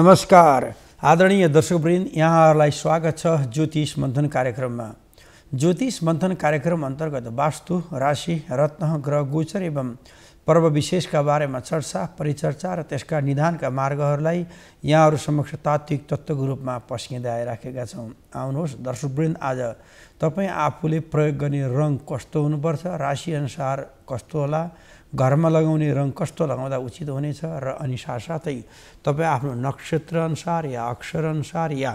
नमस्कार आदरणीय दर्शकवृन्द यहाँहरूलाई स्वागत छ ज्योतिष मन्थन कार्यक्रममा ज्योतिष मन्थन कार्यक्रम अन्तर्गत वास्तु राशि रत्न ग्रह गोचर एवं पर्व विशेषका बारेमा चर्चा परिचर्चा र त्यसका निदानका मार्गहरूलाई यहाँहरू समक्ष तात्विक तत्त्वको रूपमा पस्किँदै आइराखेका छौँ आउनुहोस् दर्शकवृन्द आज तपाईँ आफूले प्रयोग गर्ने रङ कस्तो हुनुपर्छ राशिअनुसार कस्तो होला घरमा लगाउने रङ कस्तो लगाउँदा उचित हुनेछ र अनि साथसाथै तपाईँ आफ्नो नक्षत्रअनुसार या अक्षरअनुसार या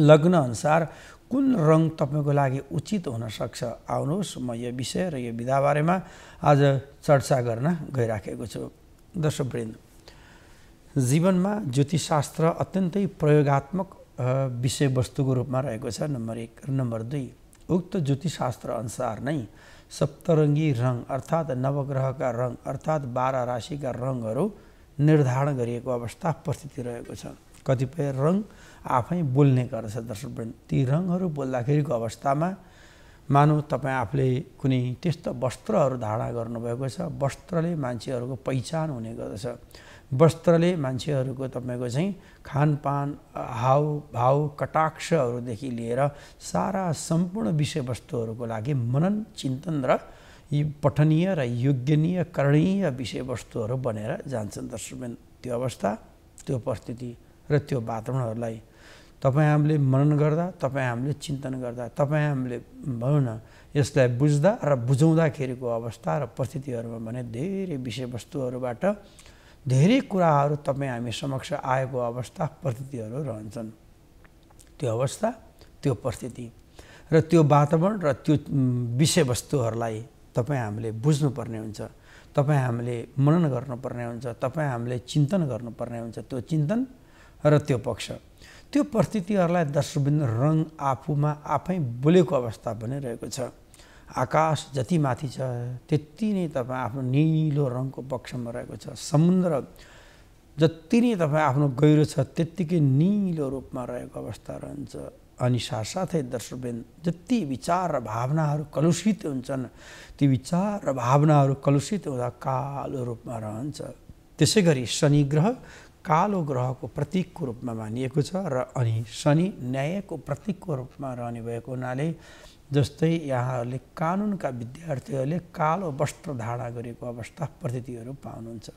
लग्नअनुसार कुन रङ तपाईँको लागि उचित हुनसक्छ आउनुहोस् म यो विषय र यो विधाबारेमा आज चर्चा गर्न गइराखेको छु दर्शकवृन्द जीवनमा ज्योतिषशास्त्र अत्यन्तै प्रयोगत्मक विषयवस्तुको रूपमा रहेको छ नम्बर एक नम्बर दुई उक्त ज्योतिषशास्त्र अनुसार नै सप्तरङ्गी रङ अर्थात् नवग्रहका रङ अर्थात् बाह्र राशिका रङहरू निर्धारण गरिएको अवस्था प्रस्थिति रहेको छ कतिपय रङ आफै बोल्ने गर्दछ दर्शकवृन्द ती रङहरू बोल्दाखेरिको अवस्थामा मानव तपाईँ आफूले कुनै त्यस्तो वस्त्रहरू धारणा गर्नुभएको छ वस्त्रले मान्छेहरूको पहिचान हुने गर्दछ वस्त्रले मान्छेहरूको तपाईँको चाहिँ खानपान हाउ भाउ कटाक्षहरूदेखि लिएर सारा सम्पूर्ण विषयवस्तुहरूको लागि मनन चिन्तन र यी पठनीय र योग्यनीय करणीय विषयवस्तुहरू बनेर जान्छन् दर्शकबिन त्यो अवस्था त्यो परिस्थिति र त्यो वातावरणहरूलाई तपाईँ हामीले मनन गर्दा तपाईँ हामीले चिन्तन गर्दा तपाईँ हामीले भनौँ न यसलाई बुझ्दा र बुझाउँदाखेरिको अवस्था र परिस्थितिहरूमा भने धेरै विषयवस्तुहरूबाट धेरै कुराहरू तपाईँ हामी समक्ष आएको अवस्था परिस्थितिहरू रहन्छन् त्यो अवस्था त्यो परिस्थिति र त्यो वातावरण र त्यो विषयवस्तुहरूलाई तपाईँ हामीले बुझ्नुपर्ने हुन्छ तपाईँ हामीले मनन गर्नुपर्ने हुन्छ तपाईँ हामीले चिन्तन गर्नुपर्ने हुन्छ त्यो चिन्तन र त्यो पक्ष त्यो परिस्थितिहरूलाई दर्शबिन्दु रङ आफूमा आफै बोलेको अवस्था पनि रहेको छ आकाश जति माथि छ त्यति नै तपाईँ आफ्नो निलो रङको पक्षमा रहेको छ समुद्र जति नै तपाईँ आफ्नो गहिरो छ त्यत्तिकै निलो रूपमा रहेको अवस्था रहन्छ अनि साथसाथै दर्शबिन जति विचार र भावनाहरू कलुषित हुन्छन् ती विचार र भावनाहरू कलुषित हुँदा कालो रूपमा रहन्छ त्यसै गरी शनि ग्रह कालो ग्रहको प्रतीकको रूपमा मानिएको छ र अनि शनि न्यायको प्रतीकको रूपमा रहने भएको हुनाले जस्तै यहाँहरूले कानुनका विद्यार्थीहरूले कालो वस्त्र धारणा गरेको अवस्था प्रतीतिहरू पाउनुहुन्छ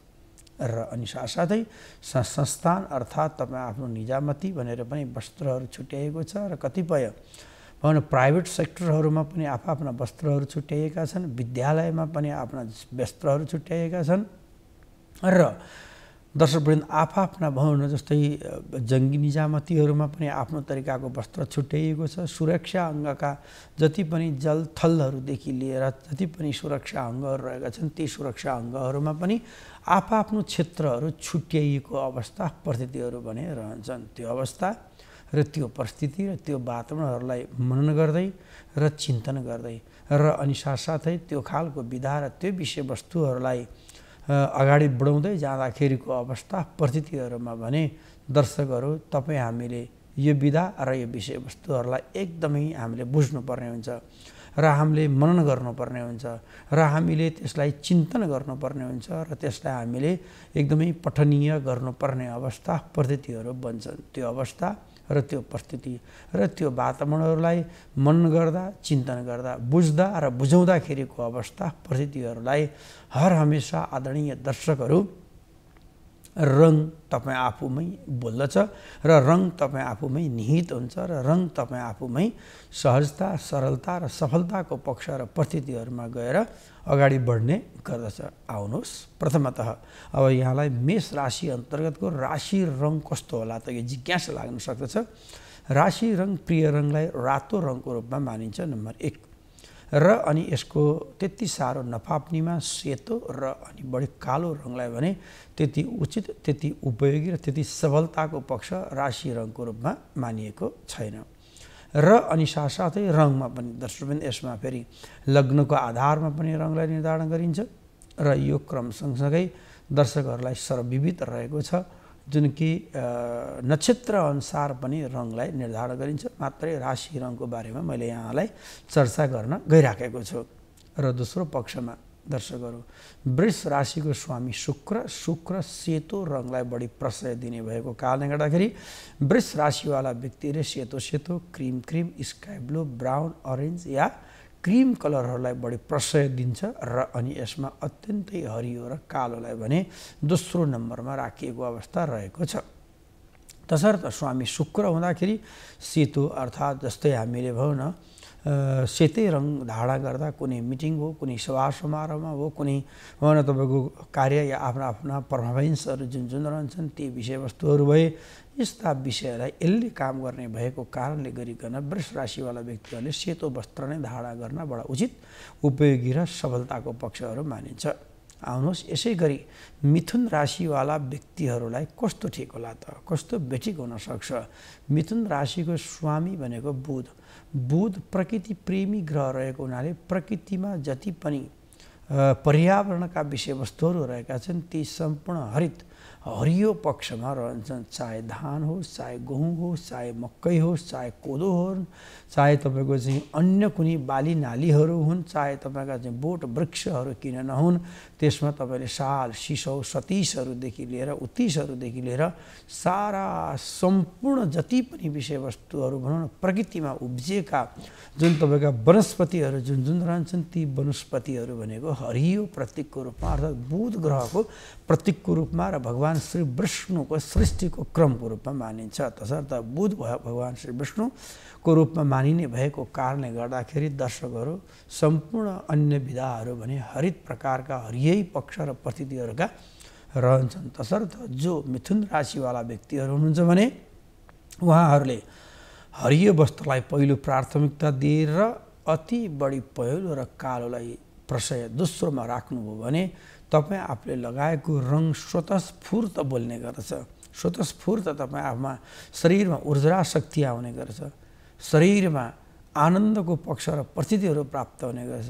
र अनि साथसाथै संस्थान अर्थात् तपाईँ आफ्नो निजामती भनेर पनि वस्त्रहरू छुट्याइएको छ र कतिपय भनौँ प्राइभेट सेक्टरहरूमा पनि आफआफ्ना वस्त्रहरू छुट्याइएका छन् विद्यालयमा पनि आफ्ना वस्त्रहरू छुट्याइएका छन् र दर्शकवृन्द आफ्ना भवन जस्तै जङ्गी निजामतीहरूमा पनि आफ्नो तरिकाको वस्त्र छुट्याइएको छ सुरक्षा अङ्गका जति पनि जल थलहरूदेखि लिएर जति पनि सुरक्षा अङ्गहरू रहेका छन् ती सुरक्षा अङ्गहरूमा पनि आफ्नो क्षेत्रहरू छुट्याइएको अवस्था परिस्थितिहरू भने रहन्छन् त्यो अवस्था र त्यो परिस्थिति र त्यो वातावरणहरूलाई मनन गर्दै र चिन्तन गर्दै र अनि साथसाथै त्यो खालको विधा र त्यो विषयवस्तुहरूलाई अगाडि बढाउँदै जाँदाखेरिको अवस्था प्रचितिहरूमा भने दर्शकहरू तपाईँ हामीले यो विधा र यो विषयवस्तुहरूलाई एकदमै हामीले बुझ्नुपर्ने हुन्छ र हामीले मनन गर्नुपर्ने हुन्छ र हामीले त्यसलाई चिन्तन गर्नुपर्ने हुन्छ र त्यसलाई हामीले एकदमै पठनीय गर्नुपर्ने अवस्था प्रकृतिहरू बन्छन् त्यो अवस्था र त्यो परिस्थिति र त्यो वातावरणहरूलाई मन गर्दा चिन्तन गर्दा बुझ्दा र बुझाउँदाखेरिको अवस्था परिस्थितिहरूलाई हर हमेसा आदरणीय दर्शकहरू रङ तपाईँ आफूमै बोल्दछ र रङ तपाईँ आफूमै निहित हुन्छ र रङ तपाईँ आफूमै सहजता सरलता र सफलताको पक्ष र प्रस्थितिहरूमा गएर अगाडि बढ्ने गर्दछ आउनुहोस् प्रथमतः अब यहाँलाई मेष राशि अन्तर्गतको राशि रङ कस्तो होला त यो जिज्ञासा लाग्न सक्दछ राशि रङ प्रिय रङलाई रातो रङको रूपमा मानिन्छ नम्बर एक र अनि यसको त्यति साह्रो नफाप्नेमा सेतो र अनि बढी कालो रङलाई भने त्यति उचित त्यति उपयोगी र त्यति सबलताको पक्ष राशि रङको रूपमा मानिएको छैन र अनि साथसाथै रङमा पनि दर्शकबिन यसमा फेरि लग्नको आधारमा पनि रङलाई निर्धारण गरिन्छ र यो क्रम सँगसँगै दर्शकहरूलाई सर्वविविध रहेको छ जुन कि अनुसार पनि रङलाई निर्धारण गरिन्छ मात्रै राशि रङको बारेमा मैले यहाँलाई चर्चा गर्न गइराखेको छु र दोस्रो पक्षमा दर्शकहरू वृष राशिको स्वामी शुक्र शुक्र सेतो रङलाई बढी प्रशय दिने भएको कारणले गर्दाखेरि वृष राशिवाला व्यक्तिले सेतो सेतो cream cream sky blue brown orange या क्रिम कलरहरूलाई बढी प्रशय दिन्छ र अनि यसमा अत्यन्तै हरियो र कालोलाई भने दोस्रो नम्बरमा राखिएको अवस्था रहेको छ तसर्थ स्वामी शुक्र हुँदाखेरि सेतो अर्थात् जस्तै हामीले भनौँ न सेतै रङ धारणा गर्दा कुनै मिटिङ हो कुनै सभा समारोहमा हो कुनै भएन तपाईँको कार्य या आफ्ना आफ्ना पर्फर्मेन्सहरू जुन जुन रहन्छन् ती विषयवस्तुहरू भए यस्ता विषयलाई यसले काम गर्ने भएको कारणले गरिकन वृष राशिवाला व्यक्तिहरूले सेतो वस्त्र नै धारणा गर्न बडा उचित उपयोगी र सफलताको पक्षहरू मानिन्छ आउनुहोस् यसै गरी मिथुन राशिवाला व्यक्तिहरूलाई कस्तो ठिक होला त कस्तो बेठिक हुनसक्छ मिथुन राशिको स्वामी भनेको बुध बुध प्रकृति प्रेमी ग्रह रहेको हुनाले प्रकृतिमा जति पनि पर्यावरणका विषयवस्तुहरू रहेका छन् ती सम्पूर्ण हरित हरियो पक्षमा रहन्छन् चाहे धान होस् चाहे गहुँ होस् चाहे मकै होस् चाहे कोदो हो चाहे तपाईँको चाहिँ अन्य कुनै बाली नालीहरू हुन् चाहे तपाईँका चाहिँ बोट वृक्षहरू किन नहुन् त्यसमा तपाईँले साल सिसौ सतीसहरूदेखि लिएर उत्तिसहरूदेखि लिएर सारा सम्पूर्ण जति पनि विषयवस्तुहरू भनौँ न प्रकृतिमा उब्जिएका जुन तपाईँका वनस्पतिहरू जुन जुन रहन्छन् ती वनस्पतिहरू भनेको हरियो प्रतीकको रूपमा अर्थात् बुध ग्रहको प्रतीकको रूपमा र भगवान् भगवान् श्री विष्णुको सृष्टिको क्रमको रूपमा मानिन्छ तसर्थ बुध भगवान् श्री विष्णुको रूपमा मानिने भएको कारणले गर्दाखेरि दर्शकहरू सम्पूर्ण अन्य विधाहरू भने हरित प्रकारका हरियै पक्ष र प्रतिथिहरूका रहन्छन् तसर्थ जो मिथुन राशिवाला व्यक्तिहरू हुनुहुन्छ भने उहाँहरूले हरियो वस्तुलाई पहिलो प्राथमिकता दिएर अति बढी पहेँलो र कालोलाई प्रशय दोस्रोमा राख्नुभयो भने तपाईँ आफूले लगाएको रङ स्वतस्फूर्त बोल्ने गर्छ स्वतस्फूर्त तपाईँ आफमा शरीरमा ऊर्जा शक्ति आउने गर्छ शरीरमा आनन्दको पक्ष र प्रचितिहरू प्राप्त हुने गर्छ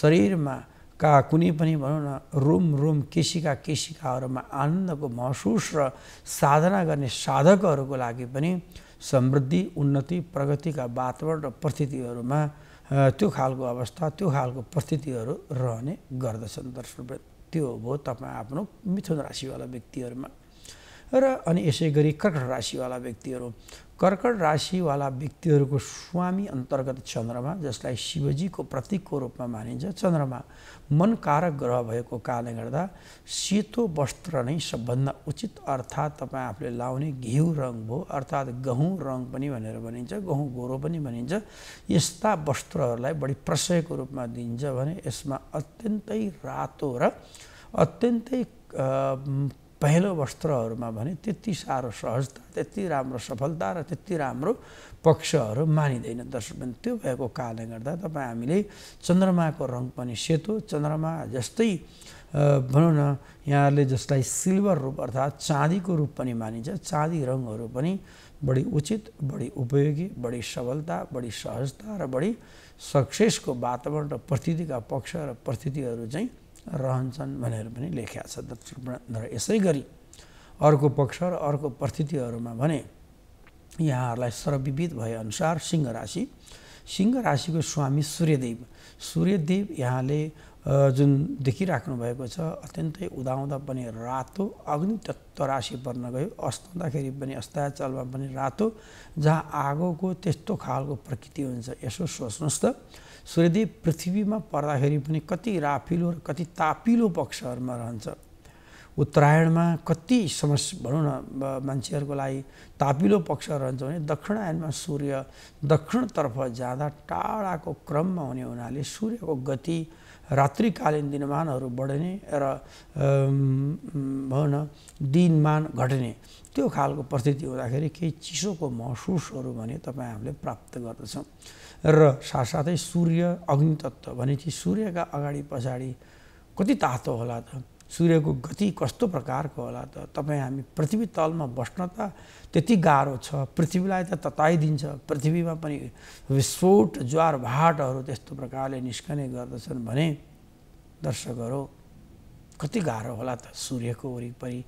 शरीरमा का कुनै पनि भनौँ न रोम रुम केसिका केसिकाहरूमा आनन्दको महसुस र साधना गर्ने साधकहरूको लागि पनि समृद्धि उन्नति प्रगतिका वातावरण र परिस्थितिहरूमा त्यो खालको अवस्था त्यो खालको परिस्थितिहरू रहने गर्दछन् दर्शकवृत्त त्यो हो तपाईँ आफ्नो मिथुन राशिवाला व्यक्तिहरूमा र अनि यसै गरी कर्कट राशिवाला व्यक्तिहरू कर्कट राशिवाला व्यक्तिहरूको स्वामी अन्तर्गत चन्द्रमा जसलाई शिवजीको प्रतीकको रूपमा मानिन्छ चन्द्रमा मनकारक ग्रह भएको कारणले गर्दा सेतो वस्त्र नै सबभन्दा उचित अर्थात् तपाईँ आफूले लाउने घिउ रङ भयो अर्थात् गहुँ रङ पनि भनेर भनिन्छ गहुँ गोरो पनि भनिन्छ यस्ता वस्त्रहरूलाई बढी प्रशयको रूपमा दिइन्छ भने यसमा अत्यन्तै रातो र अत्यन्तै पहेँलो वस्त्रहरूमा भने त्यति साह्रो सहजता त्यति राम्रो सफलता र त्यति राम्रो पक्षहरू मानिँदैन दर्शकबिन त्यो भएको कारणले गर्दा तपाईँ हामीले चन्द्रमाको रङ पनि सेतो चन्द्रमा जस्तै भनौँ न यहाँहरूले जसलाई सिल्भर रूप अर्थात् चाँदीको रूप पनि मानिन्छ चाँदी रङहरू पनि बढी उचित बढी उपयोगी बढी सबलता बढी सहजता र बढी सक्सेसको वातावरण र प्रस्थितिका पक्ष र प्रस्थितिहरू चाहिँ रहन्छन् भनेर पनि लेख्या छ र यसै गरी अर्को पक्ष र अर्को प्रस्थितिहरूमा भने यहाँहरूलाई सर्वविविध भएअनुसार सिंह राशि सिंह राशिको स्वामी सूर्यदेव सूर्यदेव यहाँले जुन देखिराख्नु भएको छ अत्यन्तै उदाउँदा पनि रातो अग्नि तत्त्व राशि पर्न गयो अस्ताउँदाखेरि पनि अस्ताचलमा पनि रातो जहाँ आगोको त्यस्तो खालको प्रकृति हुन्छ यसो सोच्नुहोस् त सूर्यदेव पृथ्वीमा पर्दाखेरि पनि कति राफिलो र कति तापिलो पक्षहरूमा रहन्छ उत्तरायणमा कति समस्या भनौँ न मान्छेहरूको लागि तापिलो पक्ष रहन्छ भने दक्षिणायणमा सूर्य दक्षिणतर्फ जाँदा टाढाको क्रममा हुने हुनाले सूर्यको गति रात्रिकालीन दिनमानहरू बढ्ने र भन दिनमान घट्ने त्यो खालको परिस्थिति हुँदाखेरि केही चिसोको महसुसहरू भने तपाईँ हामीले प्राप्त गर्दछौँ र साथसाथै सूर्य अग्नितत्त्व भनेपछि सूर्यका अगाडि पछाडि कति तातो होला त सूर्यको गति कस्तो प्रकारको होला त तपाईँ हामी पृथ्वी तलमा बस्न त त्यति गाह्रो छ पृथ्वीलाई त तताइदिन्छ पृथ्वीमा पनि विस्फोट ज्वार भाटहरू त्यस्तो प्रकारले निस्कने गर्दछन् भने दर्शकहरू कति गाह्रो होला त सूर्यको वरिपरि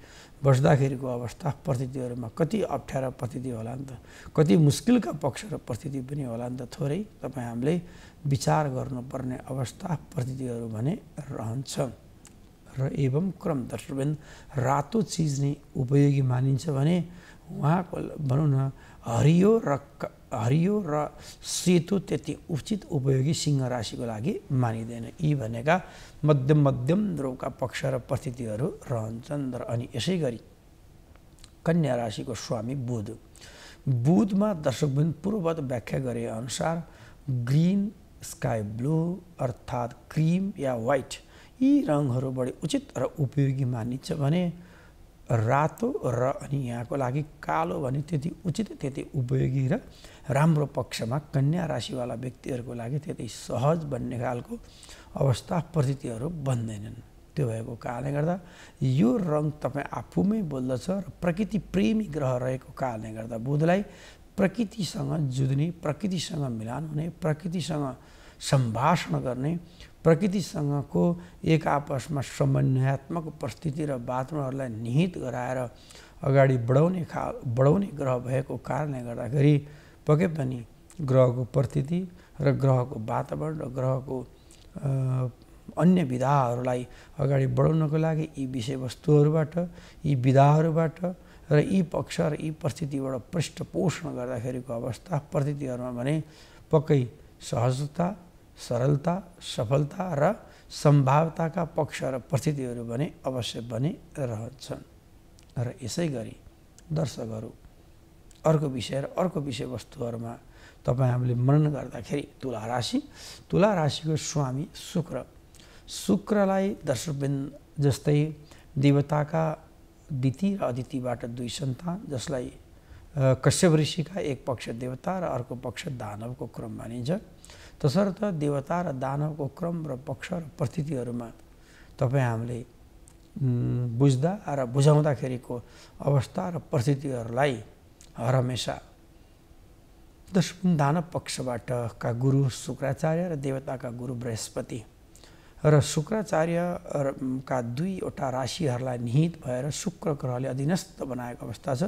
बस्दाखेरिको अवस्था परिस्थितिहरूमा कति अप्ठ्यारो परिस्थिति होला नि त कति मुस्किलका पक्ष र परिस्थिति पनि होला नि त थोरै तपाईँ हामीले विचार गर्नुपर्ने अवस्था परिस्थितिहरू भने रहन्छ र एवं क्रम दर्शकबिन रातो चिज नै उपयोगी मानिन्छ भने उहाँको भनौँ न हरियो र हरियो र सेतो त्यति उचित उपयोगी सिंह राशिको लागि मानिँदैन यी भनेका मध्यम मध्यम ध्रुवका पक्ष र परिस्थितिहरू रहन्छन् र अनि यसै गरी कन्या राशिको स्वामी बुध बुधमा दर्शकबिन पूर्ववत व्याख्या गरे अनुसार ग्रिन स्काई ब्लू अर्थात् क्रिम या वाइट यी रङहरू बढी उचित र उपयोगी मानिन्छ भने रातो र अनि यहाँको लागि कालो भने त्यति उचित त्यति उपयोगी र राम्रो पक्षमा कन्या राशिवाला व्यक्तिहरूको लागि त्यति सहज बन्ने खालको अवस्था परिस्थितिहरू बन्दैनन् त्यो भएको कारणले गर्दा यो रङ तपाईँ आफूमै बोल्दछ र प्रकृति प्रेमी ग्रह रहेको कारणले गर्दा बुधलाई प्रकृतिसँग जुध्ने प्रकृतिसँग मिलान हुने प्रकृतिसँग सम्भाषण गर्ने प्रकृतिसँगको एक आपसमा समन्वयात्मक परिस्थिति र वातावरणहरूलाई निहित गराएर अगाडि बढाउने खा बढाउने ग्रह भएको कारणले गर्दाखेरि पक्कै पनि ग्रहको परिस्थिति र ग्रहको वातावरण र ग्रहको अन्य विधाहरूलाई अगाडि बढाउनको लागि यी विषयवस्तुहरूबाट यी विधाहरूबाट र यी पक्ष र यी परिस्थितिबाट पृष्ठपोषण गर्दाखेरिको अवस्था परिस्थितिहरूमा भने पक्कै सहजता सरलता सफलता र सम्भावताका पक्ष र परिस्थितिहरू भने अवश्य पनि रहन्छन् र यसै गरी दर्शकहरू अर्को विषय र अर्को विषयवस्तुहरूमा तपाईँ हामीले मनन गर्दाखेरि तुला राशि तुला राशिको स्वामी शुक्र शुक्रलाई दर्शकबिन जस्तै देवताका दिति र अदितिबाट दुई सन्तान जसलाई कश्यप ऋषिका एक पक्ष देवता र अर्को पक्ष दानवको क्रम मानिन्छ तसर्थ देवता र दानवको क्रम र पक्ष र प्रस्थितिहरूमा तपाईँ हामीले बुझ्दा र बुझाउँदाखेरिको अवस्था र परिस्थितिहरूलाई हर हमेसा दश दानव पक्षबाटका गुरु शुक्राचार्य र देवताका गुरु बृहस्पति र शुक्राचार्यका दुईवटा राशिहरूलाई निहित भएर शुक्र ग्रहले अधीनस्थ बनाएको अवस्था छ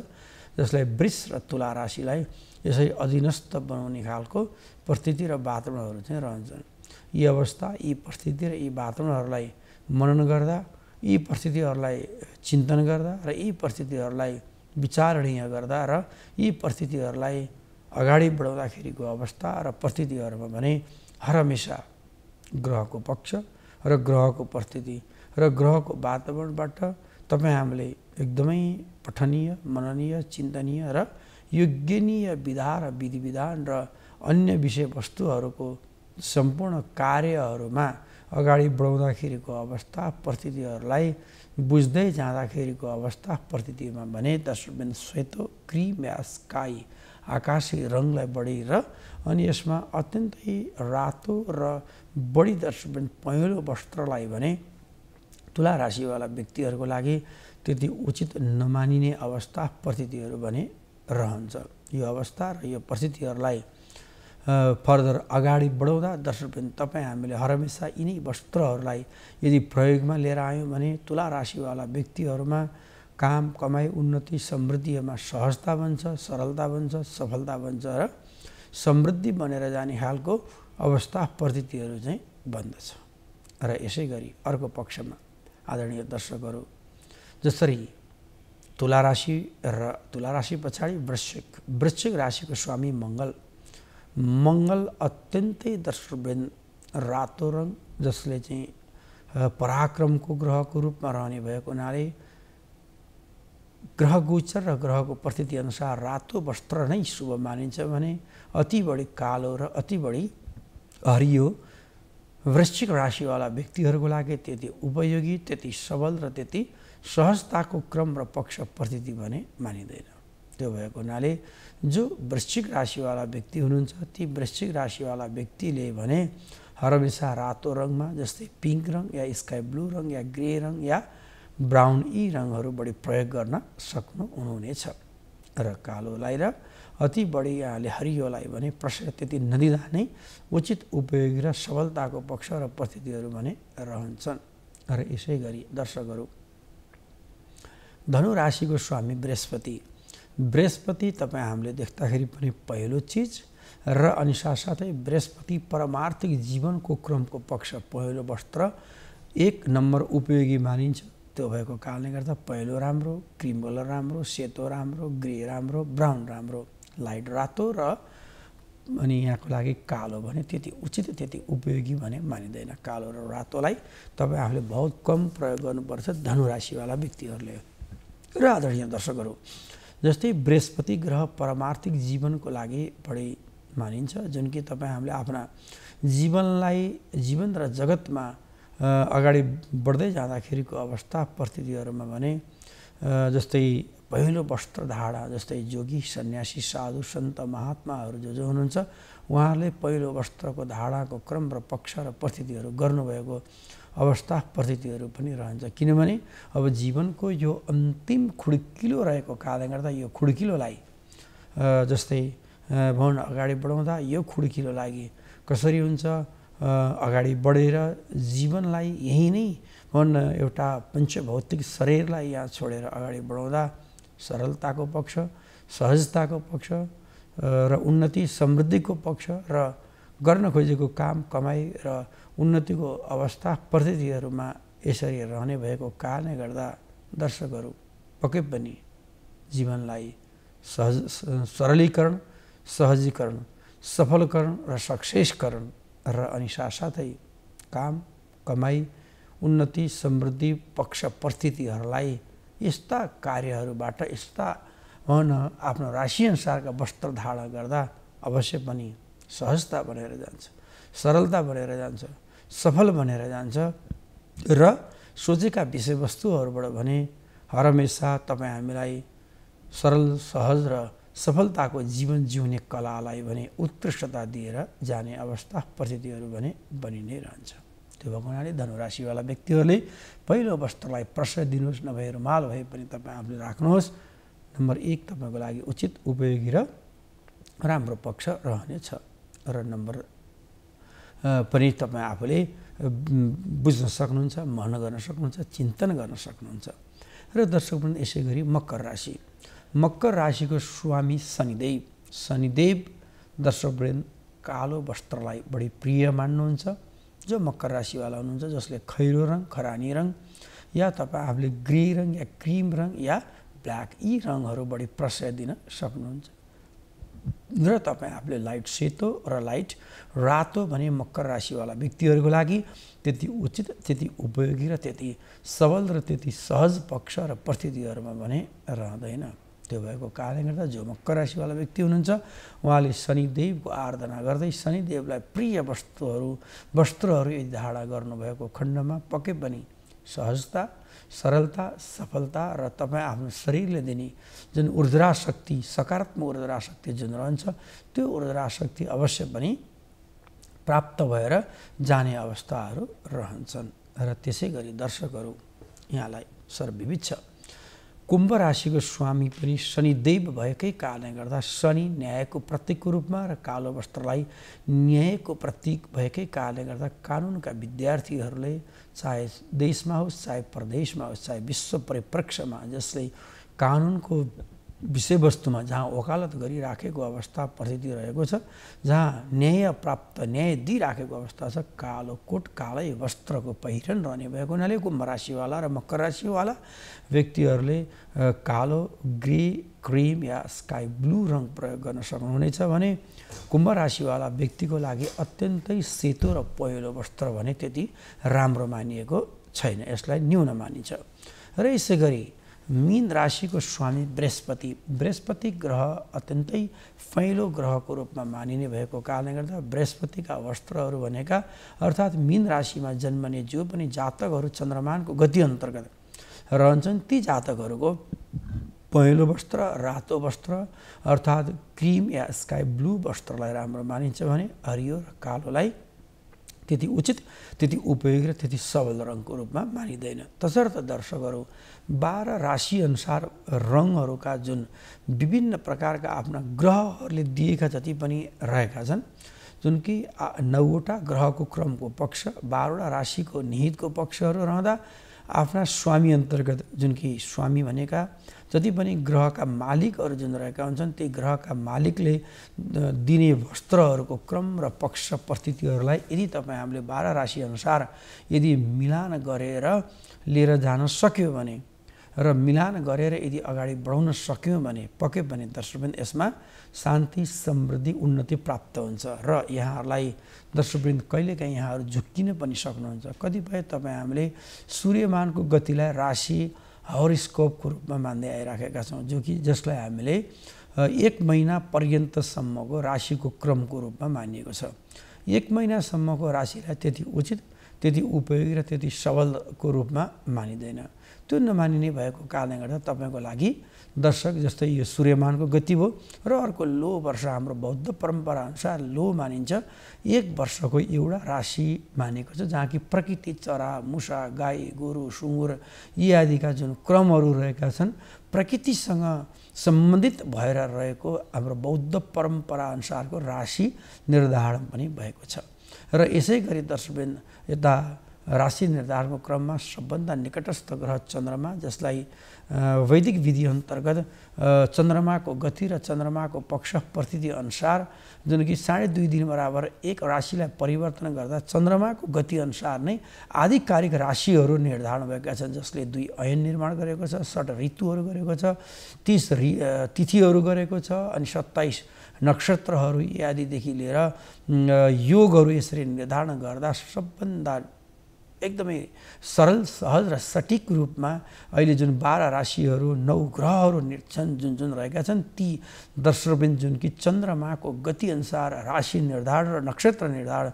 जसलाई वृष र तुला राशिलाई यसरी अधीनस्थ बनाउने खालको परिस्थिति र वातावरणहरू चाहिँ रहन्छन् यी अवस्था यी परिस्थिति र यी वातावरणहरूलाई मनन गर्दा यी परिस्थितिहरूलाई चिन्तन गर्दा र यी परिस्थितिहरूलाई विचारणीय गर्दा र यी परिस्थितिहरूलाई अगाडि बढाउँदाखेरिको अवस्था र परिस्थितिहरूमा भने हर हमेसा ग्रहको पक्ष र ग्रहको परिस्थिति र ग्रहको वातावरणबाट तपाईँ हामीले एकदमै पठनीय मननीय चिन्तनीय र योग्यनीय विधा र विधि विधान र अन्य विषयवस्तुहरूको सम्पूर्ण कार्यहरूमा अगाडि बढाउँदाखेरिको अवस्था परिस्थितिहरूलाई बुझ्दै जाँदाखेरिको अवस्था परिस्थितिमा भने दशबिन सेतो क्रिम या स्काई आकाशी रङलाई बढी र अनि यसमा अत्यन्तै रातो र बढी दशबिन पहेँलो वस्त्रलाई भने तुला राशिवाला व्यक्तिहरूको लागि त्यति उचित नमानिने अवस्था परिस्थितिहरू भने रहन्छ यो अवस्था र यो परिस्थितिहरूलाई फर्दर अगाडि बढाउँदा दर्शकबिन तपाईँ हामीले हरमेसा यिनै वस्त्रहरूलाई यदि प्रयोगमा लिएर आयौँ भने तुला राशिवाला व्यक्तिहरूमा काम कमाइ उन्नति समृद्धिमा सहजता बन्छ सरलता बन्छ सफलता बन्छ र समृद्धि बनेर जाने खालको अवस्था परिस्थितिहरू चाहिँ बन्दछ र यसै गरी अर्को पक्षमा आदरणीय दर्शकहरू जसरी तुला राशि र तुला राशि पछाडि वृश्चिक वृश्चिक राशिको स्वामी मङ्गल मङ्गल अत्यन्तै दर्शकवृन्द रातो रङ जसले चाहिँ पराक्रमको ग्रहको रूपमा रहने भएको हुनाले ग्रह गोचर र ग्रहको अनुसार रातो वस्त्र नै शुभ मानिन्छ भने अति बढी कालो र अति बढी हरियो वृश्चिक राशिवाला व्यक्तिहरूको लागि त्यति उपयोगी त्यति सबल र त्यति सहजताको क्रम र पक्ष प्रति भने मानिँदैन त्यो भएको हुनाले जो वृश्चिक राशिवाला व्यक्ति हुनुहुन्छ ती वृश्चिक राशिवाला व्यक्तिले भने हरमेसा रातो रङमा जस्तै पिङ्क रङ या स्काई ब्लू रङ या ग्रे रङ या ब्राउन यी रङहरू बढी प्रयोग गर्न सक्नु हुनुहुनेछ र कालोलाई र अति बढियाले हरियोलाई भने प्रश्न त्यति नदिँदा नै उचित उपयोग र सबलताको पक्ष र परिस्थितिहरू भने रहन्छन् र यसै गरी दर्शकहरू धनु राशिको स्वामी बृहस्पति बृहस्पति तपाईँ हामीले देख्दाखेरि पनि पहिलो चिज र अनि साथसाथै बृहस्पति परमार्थिक जीवनको क्रमको पक्ष पहिलो वस्त्र एक नम्बर उपयोगी मानिन्छ त्यो भएको कारणले गर्दा पहेँलो राम्रो क्रिम कलर राम्रो सेतो राम्रो ग्रे राम्रो ब्राउन राम्रो लाइट रातो र अनि यहाँको लागि कालो भने त्यति उचित त्यति उपयोगी भने मानिँदैन कालो र रातोलाई तपाईँ आफूले बहुत कम प्रयोग गर्नुपर्छ धनुराशिवाला व्यक्तिहरूले र आदरणीय दर्शकहरू जस्तै बृहस्पति ग्रह परमार्थिक जीवनको लागि बढी मानिन्छ जुन कि तपाईँ हामीले आफ्ना जीवनलाई जीवन र जगतमा अगाडि बढ्दै जाँदाखेरिको अवस्था परिस्थितिहरूमा भने जस्तै पहिलो वस्त्र धारा जस्तै जोगी सन्यासी साधु सन्त महात्माहरू जो जो हुनुहुन्छ उहाँहरूले पहिलो वस्त्रको धाराको क्रम र पक्ष र प्रथितिहरू गर्नुभएको अवस्था प्रथितिहरू पनि रहन्छ किनभने अब जीवनको यो अन्तिम खुड्किलो रहेको कारणले गर्दा यो खुड्किलोलाई जस्तै भवन अगाडि बढाउँदा यो खुड्किलो लागि कसरी हुन्छ अगाडि बढेर जीवनलाई यहीँ नै भन एउटा पञ्चभौतिक शरीरलाई यहाँ छोडेर अगाडि बढाउँदा सरलताको पक्ष सहजताको पक्ष र उन्नति समृद्धिको पक्ष र गर्न खोजेको काम कमाइ र उन्नतिको अवस्था परिस्थितिहरूमा यसरी रहने भएको कारणले गर्दा दर्शकहरू पक्कै पनि जीवनलाई सहज सरलीकरण सहजीकरण सफलकरण र सक्सेसकरण र अनि साथसाथै काम कमाई उन्नति समृद्धि पक्ष परिस्थितिहरूलाई यस्ता कार्यहरूबाट यस्ता भन आफ्नो राशिअनुसारका वस्त्र धारण गर्दा अवश्य पनि सहजता बनेर जान्छ सरलता बनेर जान्छ सफल बनेर जान्छ र सोचेका विषयवस्तुहरूबाट भने हरमेसा तपाईँ हामीलाई सरल सहज र सफलताको जीवन जिउने कलालाई भने उत्कृष्टता दिएर जाने अवस्था परिस्थितिहरू भने बनि नै रहन्छ त्यो भएको हुनाले धनुराशिवाला व्यक्तिहरूले पहिलो वस्त्रलाई प्रशय दिनुहोस् नभए रुमाल भए पनि तपाईँ आफूले राख्नुहोस् नम्बर एक तपाईँको लागि उचित उपयोगी र राम्रो पक्ष रहनेछ र नम्बर पनि तपाईँ आफूले बुझ्न सक्नुहुन्छ मन गर्न सक्नुहुन्छ चिन्तन गर्न सक्नुहुन्छ र दर्शक पनि यसै गरी मकर राशि मकर राशिको स्वामी शनिदेव शनिदेव दर्शकवृन्द कालो वस्त्रलाई बढी प्रिय मान्नुहुन्छ जो मकर राशिवाला हुनुहुन्छ जसले खैरो रङ खरानी रङ या तपाईँ आफूले ग्रे रङ या क्रिम रङ या ब्ल्याक यी रङहरू बढी प्रशय दिन सक्नुहुन्छ र तपाईँ आफूले लाइट सेतो र लाइट रातो भने मकर राशिवाला व्यक्तिहरूको लागि त्यति उचित त्यति उपयोगी र त्यति सबल र त्यति सहज पक्ष र परिस्थितिहरूमा भने रहँदैन त्यो भएको कारणले गर्दा जो मकर राशिवाला व्यक्ति हुनुहुन्छ उहाँले शनिदेवको आराधना गर्दै शनिदेवलाई प्रिय वस्तुहरू वस्त्रहरू यदि धारणा गर्नुभएको खण्डमा पक्कै पनि सहजता सरलता सफलता र तपाईँ आफ्नो शरीरले दिने जुन ऊर्जा शक्ति सकारात्मक ऊर्जा शक्ति जुन रहन्छ त्यो ऊर्जा शक्ति अवश्य पनि प्राप्त भएर जाने अवस्थाहरू रहन्छन् र त्यसै गरी दर्शकहरू यहाँलाई सर्वविविध कुम्भ राशिको स्वामी पनि शनिदेव भएकै कारणले गर्दा शनि न्यायको प्रतीकको रूपमा र कालो वस्त्रलाई न्यायको प्रतीक भएकै कारणले गर्दा कानुनका विद्यार्थीहरूले चाहे देशमा होस् चाहे प्रदेशमा होस् चाहे विश्व परिप्रेक्ष्यमा जसले कानुनको विषयवस्तुमा जहाँ वकालत गरिराखेको अवस्था प्रसिद्धि रहेको छ जहाँ न्याय प्राप्त न्याय दिइराखेको अवस्था छ कालो कोट कालै वस्त्रको पहिरन रहने भएको हुनाले कुम्भ राशिवाला र मकर राशिवाला व्यक्तिहरूले कालो ग्रे क्रिम या स्काई ब्लू रङ प्रयोग गर्न सक्नुहुनेछ भने कुम्भ राशिवाला व्यक्तिको लागि अत्यन्तै सेतो र पहेँलो वस्त्र भने त्यति राम्रो मानिएको छैन यसलाई न्यून मानिन्छ र यसै गरी मीन राशिको स्वामी बृहस्पति बृहस्पति ग्रह अत्यन्तै फैलो ग्रहको रूपमा मानिने भएको कारणले गर्दा बृहस्पतिका वस्त्रहरू भनेका अर्थात् मीन राशिमा जन्मने जो पनि जातकहरू चन्द्रमानको गति अन्तर्गत रहन्छन् ती जातकहरूको पहेँलो वस्त्र रातो वस्त्र अर्थात् क्रिम या स्काई ब्लू वस्त्रलाई राम्रो मानिन्छ भने हरियो र कालोलाई त्यति उचित त्यति उपयोगी र त्यति सबल रङको रूपमा मानिँदैन तसर्थ दर्शकहरू बाह्र राशिअनुसार रङहरूका जुन विभिन्न प्रकारका आफ्ना ग्रहहरूले दिएका जति पनि रहेका छन् जुन कि नौवटा ग्रहको क्रमको पक्ष बाह्रवटा राशिको निहितको पक्षहरू रहँदा आफ्ना स्वामी अन्तर्गत जुन कि स्वामी भनेका जति पनि ग्रहका मालिकहरू जुन रहेका हुन्छन् ती ग्रहका मालिकले दिने वस्त्रहरूको क्रम र पक्ष परिस्थितिहरूलाई यदि तपाईँ हामीले बाह्र राशिअनुसार यदि मिलान गरेर लिएर जान सक्यो भने र मिलान गरेर यदि अगाडि बढाउन सक्यौँ भने पक्यो भने दर्शकवृन्द यसमा शान्ति समृद्धि उन्नति प्राप्त हुन्छ र यहाँहरूलाई दर्शकवृन्द कहिलेकाहीँ यहाँहरू झुक्किन पनि सक्नुहुन्छ कतिपय तपाईँ हामीले सूर्यमानको गतिलाई राशि हरिस्कोपको रूपमा मान्दै आइराखेका छौँ जो कि जसलाई हामीले एक महिना पर्यन्तसम्मको राशिको क्रमको रूपमा मानिएको छ एक महिनासम्मको राशिलाई त्यति उचित त्यति उपयोगी र त्यति सबलको रूपमा मानिँदैन त्यो नमानिने भएको कारणले गर्दा तपाईँको लागि दर्शक जस्तै यो सूर्यमानको गति भयो र अर्को लो वर्ष हाम्रो बौद्ध परम्परा अनुसार लो मानिन्छ एक वर्षको एउटा राशि मानेको छ जहाँ कि प्रकृति चरा मुसा गाई गोरु सुँगुर यी आदिका जुन क्रमहरू रहेका छन् प्रकृतिसँग सम्बन्धित भएर रहेको हाम्रो बौद्ध परम्परा अनुसारको राशि निर्धारण पनि भएको छ र यसै गरी दर्शकबिन यता राशि निर्धारणको क्रममा सबभन्दा निकटस्थ ग्रह चन्द्रमा जसलाई वैदिक विधि अन्तर्गत चन्द्रमाको गति र चन्द्रमाको पक्ष प्रतिथि अनुसार जुन कि साढे दुई दिन बराबर एक राशिलाई परिवर्तन गर्दा चन्द्रमाको गति अनुसार नै आधिकारिक राशिहरू निर्धारण भएका छन् जसले दुई ऐन निर्माण गरेको छ षट ऋतुहरू गरेको छ तिस रि तिथिहरू गरेको छ अनि सत्ताइस नक्षत्रहरू इत्यादिदेखि लिएर योगहरू यसरी निर्धारण गर्दा सबभन्दा एकदमै सरल सहज र सठिक रूपमा अहिले जुन बाह्र राशिहरू नौ ग्रहहरू छन् जुन जुन रहेका छन् ती दर्शबिन जुन कि चन्द्रमाको गतिअनुसार राशि निर्धारण र नक्षत्र निर्धारण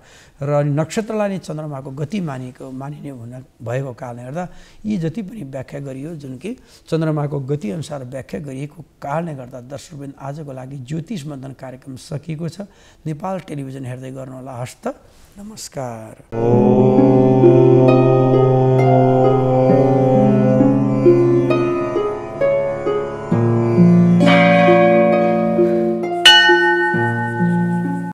र अनि नक्षत्रलाई नै चन्द्रमाको गति मानिएको मानिने हुन भएको कारणले गर्दा यी जति पनि व्याख्या गरियो जुन कि चन्द्रमाको गतिअनुसार व्याख्या गरिएको कारणले गर्दा दर्शबिन आजको लागि ज्योतिष मन्थन कार्यक्रम सकिएको छ नेपाल टेलिभिजन हेर्दै गर्नुहोला हस्त Namaskar. Oh.